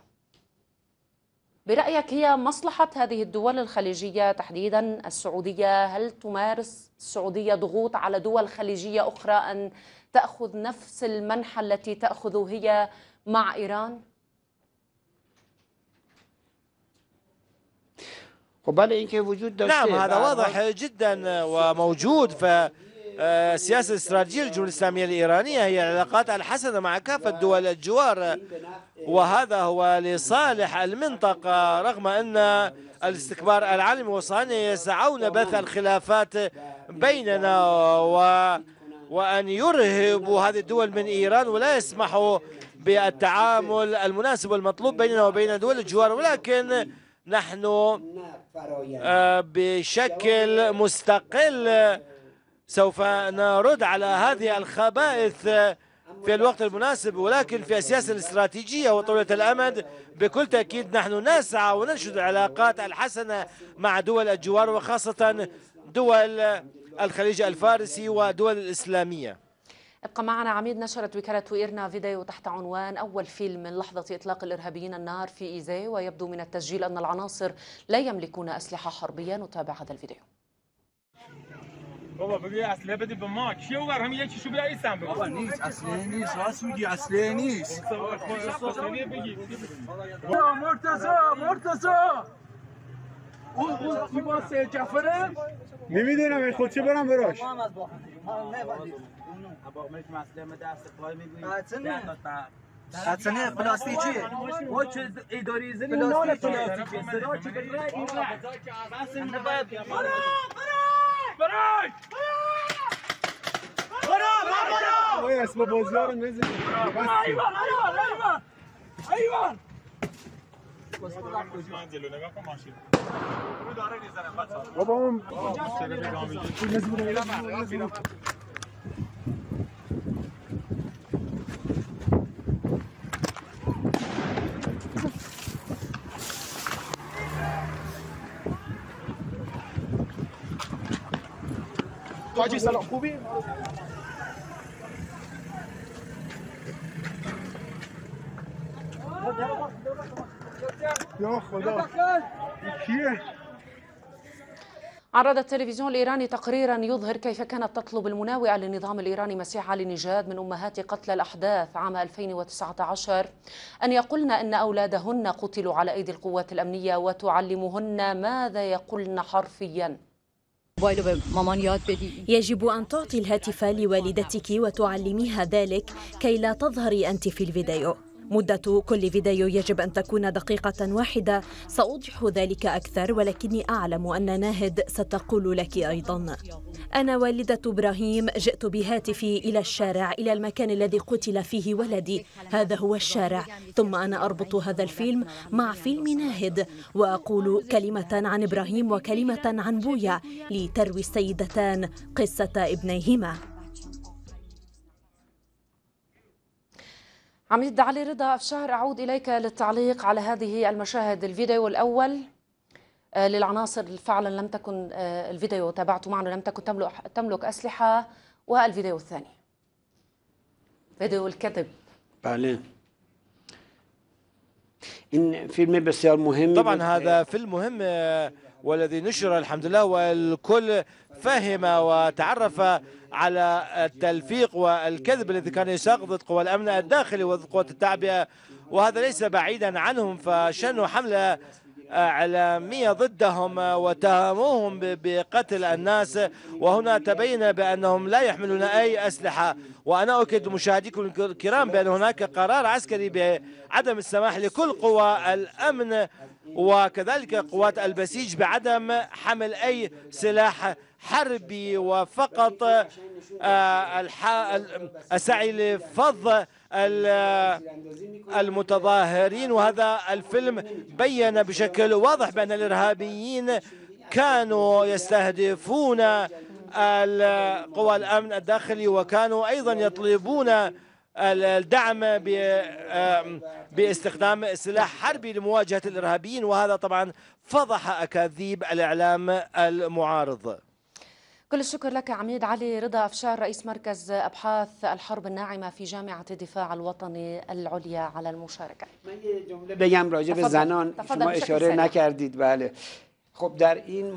برأيك هي مصلحة هذه الدول الخليجية تحديدا السعودية هل تمارس السعودية ضغوط على دول خليجية أخرى أن تأخذ نفس المنحة التي تأخذ هي مع إيران؟ وجود نعم هذا واضح جدا وموجود ف آه، السياسة الاستراتيجية للجمهورية الإسلامية الإيرانية هي العلاقات الحسنة مع كافة دول الجوار وهذا هو لصالح المنطقة رغم أن الاستكبار العالمي والصهاينة يسعون بث الخلافات بيننا و وأن يرهبوا هذه الدول من إيران ولا يسمحوا بالتعامل المناسب والمطلوب بيننا وبين دول الجوار ولكن نحن آه، بشكل مستقل سوف نرد على هذه الخبائث في الوقت المناسب ولكن في السياسة الاستراتيجية وطويلة الأمد بكل تأكيد نحن نسعى وننشد العلاقات الحسنة مع دول الجوار وخاصة دول الخليج الفارسي ودول الإسلامية ابقى معنا عميد نشرت وكالة إيرنا فيديو تحت عنوان أول فيلم من لحظة إطلاق الإرهابيين النار في إيزي ويبدو من التسجيل أن العناصر لا يملكون أسلحة حربية نتابع هذا الفيديو بابا بگو اصله بدی به ما کیه اونور همین یکیشو بیاری سم بابا نیست اصله نیست راست میگی اصله نیست مرتزا مرتزا اون اون سه نمیدونم این چه برم براش ما هم از اداری زنی نال این برو اسم بابا اون عرض التلفزيون الإيراني تقريرا يظهر كيف كانت تطلب المناوئة للنظام الإيراني مسيح علي نجاد من أمهات قتل الأحداث عام 2019 أن يقولن أن أولادهن قتلوا على أيدي القوات الأمنية وتعلمهن ماذا يقولن حرفيا يجب أن تعطي الهاتف لوالدتك وتعلميها ذلك كي لا تظهري أنت في الفيديو مدة كل فيديو يجب أن تكون دقيقة واحدة سأوضح ذلك أكثر ولكني أعلم أن ناهد ستقول لك أيضا أنا والدة إبراهيم جئت بهاتفي إلى الشارع إلى المكان الذي قتل فيه ولدي هذا هو الشارع ثم أنا أربط هذا الفيلم مع فيلم ناهد وأقول كلمة عن إبراهيم وكلمة عن بويا لتروي السيدتان قصة ابنيهما عميد علي رضا الشهر أعود إليك للتعليق على هذه المشاهد الفيديو الأول آه، للعناصر فعلا لم تكن آه، الفيديو تابعته معنا لم تكن تملك تملك أسلحة والفيديو الثاني فيديو الكذب بعدين إن فيلم بس مهم طبعا هذا فيلم مهم آه، والذي نشر الحمد لله والكل فهم وتعرف على التلفيق والكذب الذي كان يساق ضد قوى الأمن الداخلي وضد قوى التعبئة وهذا ليس بعيدا عنهم فشنوا حملة إعلامية ضدهم واتهموهم بقتل الناس وهنا تبين بأنهم لا يحملون أي أسلحة وأنا أؤكد مشاهديكم الكرام بأن هناك قرار عسكري بعدم السماح لكل قوى الأمن وكذلك قوات البسيج بعدم حمل أي سلاح حربي وفقط آه، السعي لفض المتظاهرين وهذا الفيلم بين بشكل واضح بأن الإرهابيين كانوا يستهدفون قوى الأمن الداخلي وكانوا أيضا يطلبون الدعم باستخدام سلاح حربي لمواجهة الإرهابيين وهذا طبعا فضح أكاذيب الإعلام المعارض كل الشكر لك عميد علي رضا أفشار رئيس مركز أبحاث الحرب الناعمة في جامعة الدفاع الوطني العليا على المشاركة من جمله بگم راجع به زنان شما اشاره نکردید بله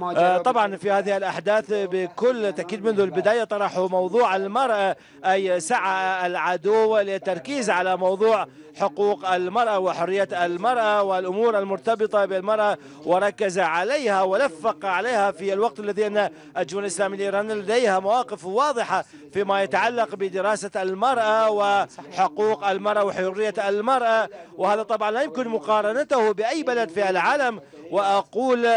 آه، طبعا في هذه الأحداث بكل تأكيد منذ البداية طرحوا موضوع المرأة أي سعى العدو للتركيز على موضوع حقوق المرأة وحرية المرأة والأمور المرتبطة بالمرأة وركز عليها ولفق عليها في الوقت الذي أن الجمهورية الإسلامية الإيرانية لديها مواقف واضحة فيما يتعلق بدراسة المرأة وحقوق المرأة وحرية المرأة وهذا طبعا لا يمكن مقارنته بأي بلد في العالم وأقول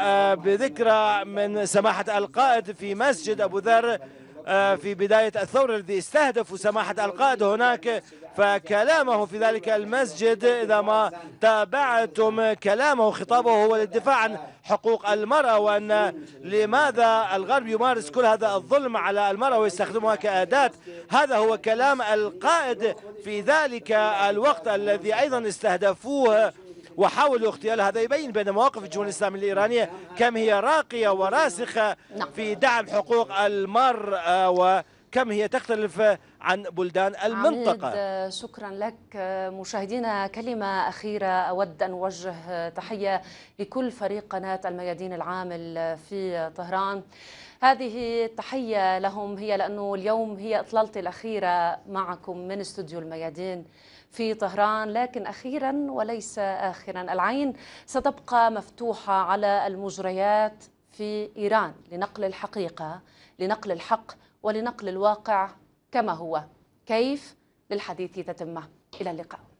آه، بذكرى من سماحة القائد في مسجد أبو ذر آه، في بداية الثورة الذي استهدفوا سماحة القائد هناك فكلامه في ذلك المسجد إذا ما تابعتم كلامه خطابه هو للدفاع عن حقوق المرأة وأن لماذا الغرب يمارس كل هذا الظلم على المرأة ويستخدمها كأداة هذا هو كلام القائد في ذلك الوقت الذي أيضا استهدفوه وحاولوا اغتيال هذا يبين بأن مواقف الجمهورية الإسلامية الإيرانية كم هي راقية وراسخة نعم. في دعم حقوق المرء و كم هي تختلف عن بلدان المنطقة عميد شكرا لك مشاهدينا كلمة أخيرة أود أن أوجه تحية لكل فريق قناة الميادين العامل في طهران هذه التحية لهم هي لأنه اليوم هي إطلالتي الأخيرة معكم من استوديو الميادين في طهران لكن أخيرا وليس آخرا العين ستبقى مفتوحة على المجريات في إيران لنقل الحقيقة لنقل الحق ولنقل الواقع كما هو كيف للحديث تتمه إلى اللقاء